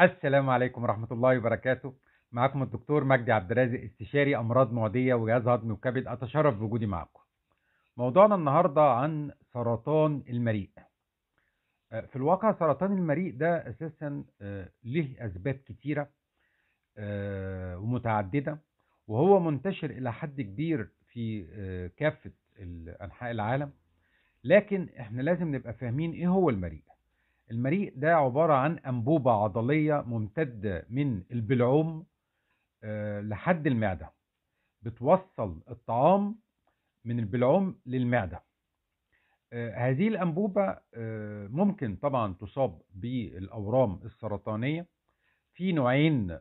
السلام عليكم ورحمة الله وبركاته معكم الدكتور مجدي عبد الرازق استشاري أمراض معدية وجهاز هضمي وكبد أتشرف بوجودي معكم موضوعنا النهاردة عن سرطان المريء آه، في الواقع سرطان المريء ده أساسا آه، له أسباب كتيرة آه، ومتعددة وهو منتشر إلى حد كبير في كافة أنحاء العالم لكن احنا لازم نبقى فاهمين ايه هو المريء المريء ده عبارة عن أنبوبة عضلية ممتدة من البلعوم آه، لحد المعدة بتوصل الطعام من البلعوم للمعدة آه، هذه الأنبوبة آه، ممكن طبعا تصاب بالأورام السرطانية في نوعين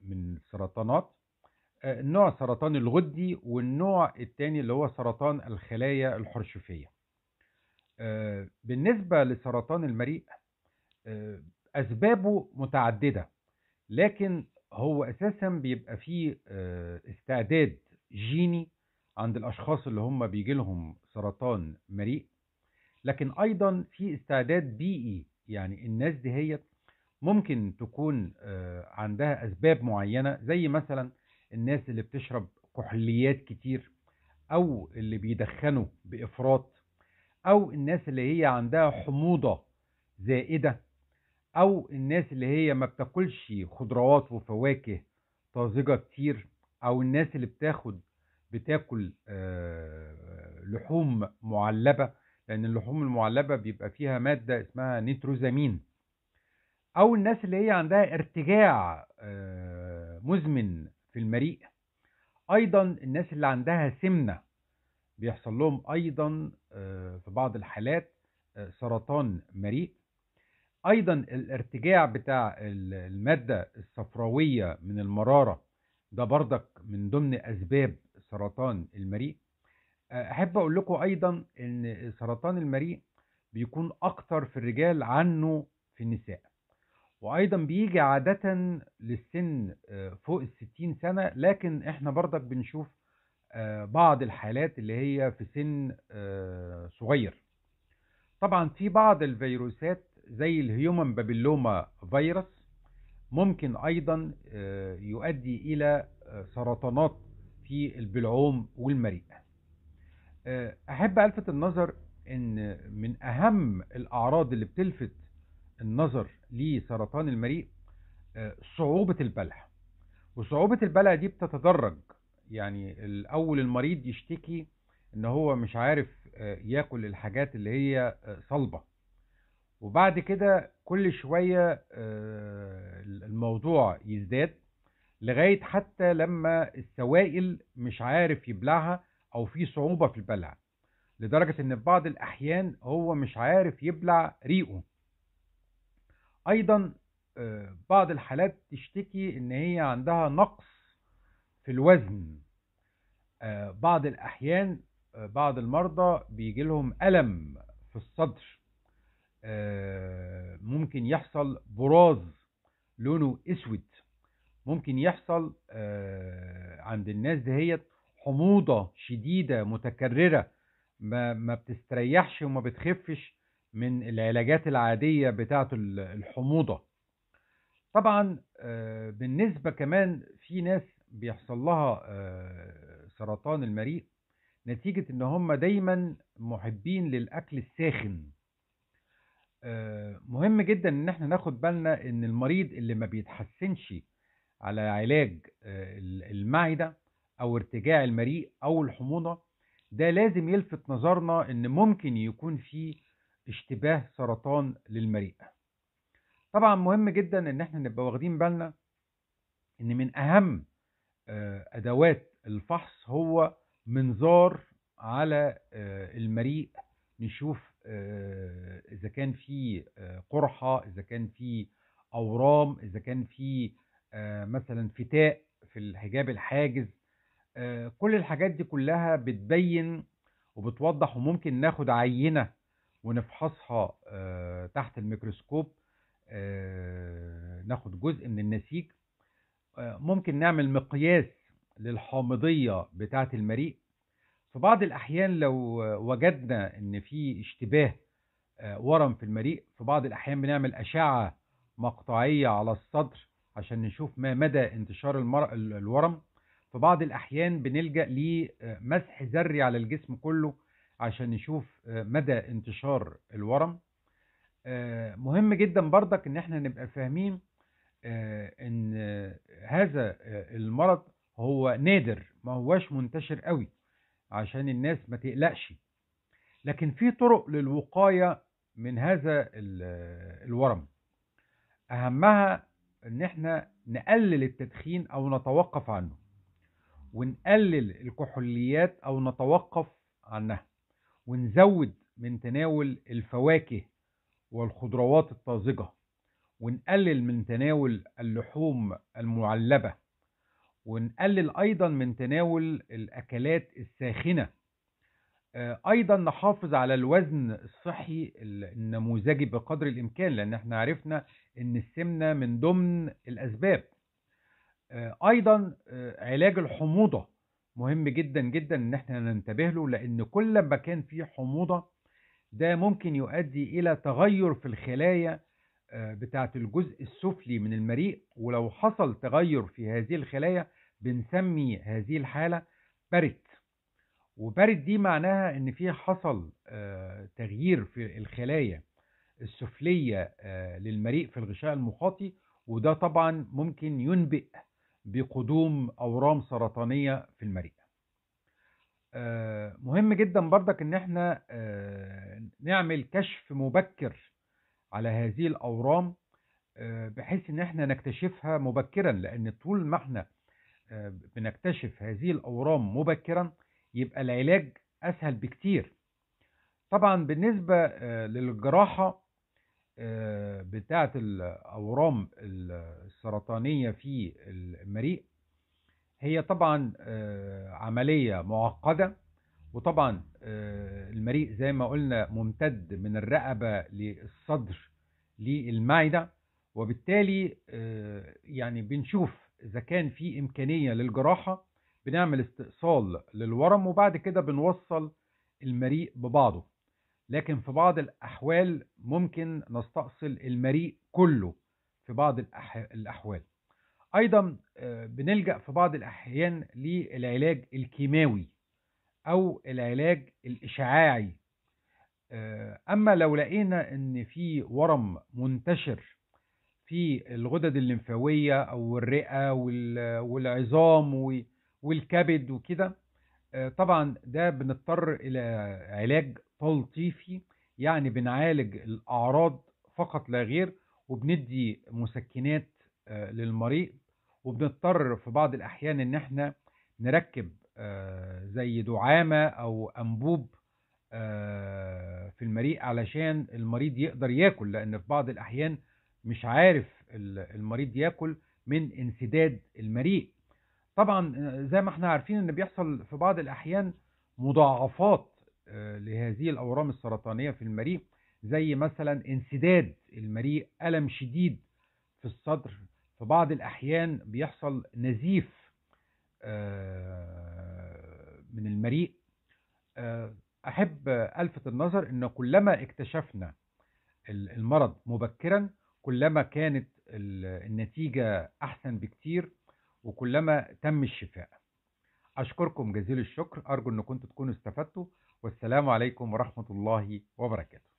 من السرطانات نوع سرطان الغدي والنوع الثاني اللي هو سرطان الخلايا الحرشفية آه، بالنسبة لسرطان المريء آه، أسبابه متعددة لكن هو أساسا بيبقى فيه آه، استعداد جيني عند الأشخاص اللي هم بيجي لهم سرطان مريء لكن أيضا في استعداد بيئي يعني الناس دي هي ممكن تكون عندها أسباب معينة زي مثلا الناس اللي بتشرب كحوليات كتير أو اللي بيدخنوا بإفراط او الناس اللي هي عندها حموضه زائده او الناس اللي هي ما بتاكلش خضروات وفواكه طازجه كتير او الناس اللي بتاخد بتاكل آه، لحوم معلبه لان اللحوم المعلبه بيبقى فيها ماده اسمها نيتروزامين او الناس اللي هي عندها ارتجاع آه، مزمن في المريء ايضا الناس اللي عندها سمنه بيحصل لهم أيضا آه، في بعض الحالات آه، سرطان مريء أيضا الارتجاع بتاع المادة الصفراوية من المرارة ده بردك من ضمن أسباب سرطان المريء آه، أحب أقول لكم أيضا أن سرطان المريء بيكون أكتر في الرجال عنه في النساء وأيضا بيجي عادة للسن فوق الستين سنة لكن إحنا بردك بنشوف آه، بعض الحالات اللي هي في سن آه، صغير طبعا في بعض الفيروسات زي الهيومن بابيلوما فيروس ممكن ايضا آه، يؤدي الى سرطانات في البلعوم والمريء احب الفت النظر ان من اهم الاعراض اللي بتلفت النظر لسرطان المريء صعوبة البلع وصعوبة البلع دي بتتدرج يعني الاول المريض يشتكي ان هو مش عارف آه، ياكل الحاجات اللي هي آه، صلبه وبعد كده كل شويه آه، الموضوع يزداد لغايه حتى لما السوائل مش عارف يبلعها او في صعوبه في البلع لدرجه ان في بعض الاحيان هو مش عارف يبلع ريقه ايضا بعض الحالات تشتكي ان هي عندها نقص في الوزن آه، بعض الأحيان آه، بعض المرضى بيجي لهم ألم في الصدر آه، ممكن يحصل براز لونه أسود ممكن يحصل عند الناس دهيت حموضة شديدة متكررة ما بتستريحش وما بتخفش من العلاجات العادية بتاعة الحموضة طبعا بالنسبة كمان في ناس بيحصل لها سرطان المريء نتيجة ان هم دايما محبين للاكل الساخن آه، مهم جدا ان احنا ناخد بالنا ان المريض اللي ما بيتحسنش على علاج آه، المعدة او ارتجاع المريء او الحموضة ده لازم يلفت نظرنا ان ممكن يكون فيه اشتباه سرطان للمريء طبعا مهم جدا ان احنا نبقى واخدين بالنا ان من اهم آه، ادوات الفحص هو منظار على آه، المريء نشوف آه، اذا كان في آه، قرحه اذا كان في اورام اذا كان في مثلا فتاء في الحجاب الحاجز كل الحاجات دي كلها بتبين وبتوضح وممكن ناخد عينه ونفحصها تحت الميكروسكوب ناخد جزء من النسيج ممكن نعمل مقياس للحامضية بتاعة المريء في بعض الأحيان لو وجدنا إن في اشتباه آه، ورم في المريء في بعض الأحيان بنعمل أشعة مقطعية على الصدر عشان نشوف ما مدى انتشار المر... الورم في بعض الأحيان بنلجأ لمسح ذري على الجسم كله عشان نشوف آه، مدى انتشار الورم آه، مهم جدا برضك ان احنا نبقى فاهمين ان هذا المرض هو نادر ما هوش منتشر قوي عشان الناس ما تقلقش لكن في طرق للوقاية من هذا الورم أهمها إن إحنا نقلل التدخين أو نتوقف عنه ونقلل الكحوليات أو نتوقف عنها ونزود من تناول الفواكه والخضروات الطازجة ونقلل من تناول اللحوم المعلبة ونقلل أيضا من تناول الأكلات الساخنة آه، أيضا نحافظ على الوزن الصحي النموذجي بقدر الإمكان لأن احنا عرفنا أن السمنة من ضمن الأسباب آه، أيضا آه، علاج الحموضة مهم جدا جدا أن احنا ننتبه له لأن كل ما كان في حموضة ده ممكن يؤدي إلى تغير في الخلايا آه، بتاعة الجزء السفلي من المريء ولو حصل تغير في هذه الخلايا بنسمي هذه الحالة بارت وبارد دي معناها ان في حصل آه، تغيير في الخلايا السفلية آه، للمريء في الغشاء المخاطي وده طبعا ممكن ينبئ بقدوم أورام سرطانية في المريء مهم جدا برضك ان احنا نعمل كشف مبكر على هذه الأورام آه، بحيث ان احنا نكتشفها مبكرا لان طول ما احنا آه، بنكتشف هذه الاورام مبكرا يبقى العلاج اسهل بكتير طبعا بالنسبه آه، للجراحه بتاعه الاورام السرطانيه في المريء هي طبعا عمليه معقده وطبعا آه، المريء زي ما قلنا ممتد من الرقبة للصدر للمعدة وبالتالي آه، يعني بنشوف إذا كان في إمكانية للجراحة بنعمل استئصال للورم وبعد كده بنوصل المريء ببعضه لكن في بعض الأحوال ممكن نستأصل المريء كله في بعض الأحوال أيضا آه، بنلجأ في بعض الأحيان للعلاج الكيماوي أو العلاج الإشعاعي آه، أما لو لقينا إن في ورم منتشر في الغدد الليمفاوية أو الرئة والعظام والكبد وكده آه، طبعا ده بنضطر إلى علاج تلطيفي يعني بنعالج الأعراض فقط لا غير وبندي مسكنات آه، للمريض وبنضطر في بعض الأحيان إن احنا نركب آه، زي دعامة أو أنبوب آه، في المريء علشان المريض يقدر ياكل لأن في بعض الأحيان مش عارف المريض ياكل من انسداد المريء طبعا آه، زي ما احنا عارفين ان بيحصل في بعض الاحيان مضاعفات لهذه الاورام السرطانيه في المريء زي مثلا انسداد المريء الم شديد في الصدر في بعض الاحيان بيحصل نزيف من المريء آه، أحب ألفت النظر أن كلما اكتشفنا المرض مبكرا كلما كانت النتيجة أحسن بكتير وكلما تم الشفاء أشكركم جزيل الشكر أرجو أن كنتوا تكونوا استفدتوا والسلام عليكم ورحمة الله وبركاته